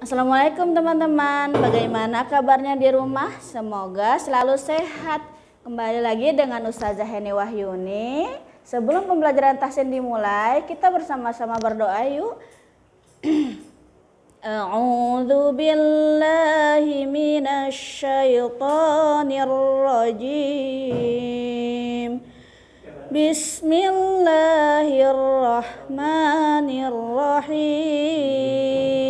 Assalamualaikum teman-teman, bagaimana kabarnya di rumah? Semoga selalu sehat. Kembali lagi dengan Ustazah Heni Wahyuni. Sebelum pembelajaran tahsin dimulai, kita bersama-sama berdoa yuk. A'udzu billahi minasy rajim. Bismillahirrahmanirrahim.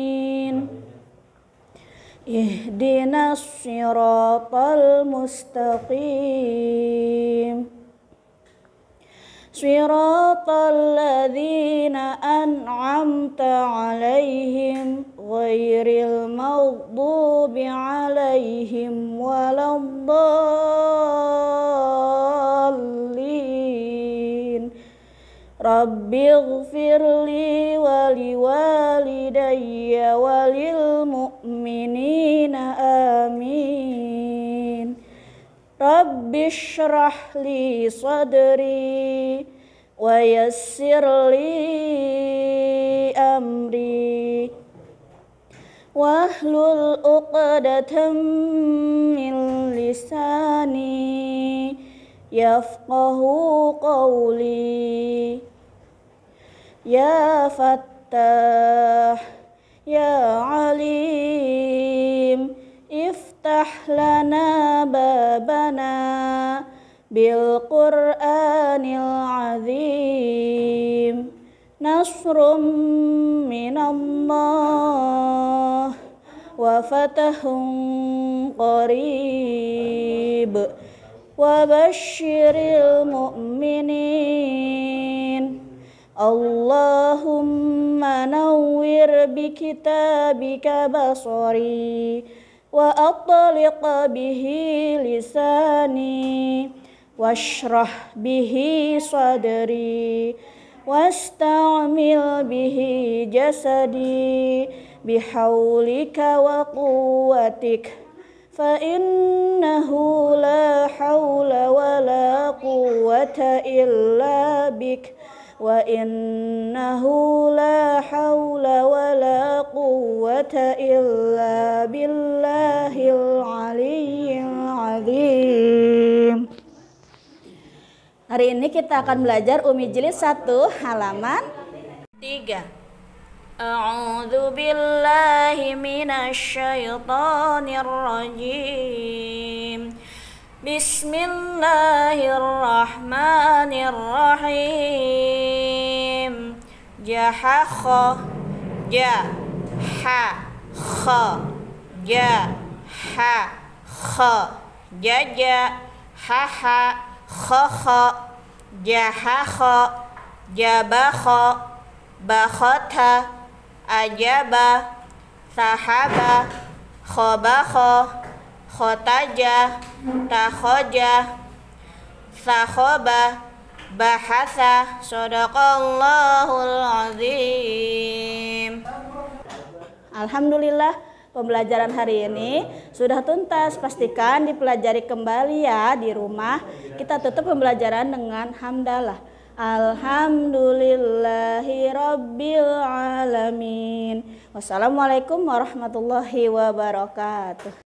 اهدنا الصراط المستقيم صراط الذين أنعمت عليهم Rabbighfir li wa liwalidayya walil mu'minina amin Rabbishrah li sadri wa yassir li amri Wahlul uqadatan min lisani yafqahu qawli يا فتاح يا عليم افتح لنا بابنا بالقرآن العظيم نصر من الله وفتح قريب وبشر المؤمنين Allahumma nawwir bi kitabika basari wa athliq bihi lisani washrah bihi sadri wastamil bihi jasadi bihaulika wa quwwatik fa innahu la haula wa la quwwata illa وإنه لا حول ولا قوة إلا بالله العلي العظيم Hari ini kita akan belajar Umi Jilid 1 halaman 3 A'udzu billahi minasy syaithanir rajim بسم الله الرحمن الرحيم جح خ جا ح خ جا ح خ جا جا ح ح خ خ جح خ جبخ بخت أجب سحب خ khotaja takhoja sahoba bahasa sadaqallahul azim Alhamdulillah pembelajaran hari ini sudah tuntas. Pastikan dipelajari kembali ya di rumah. Kita tutup pembelajaran dengan hamdalah. Rabbil alamin. Wassalamualaikum warahmatullahi wabarakatuh.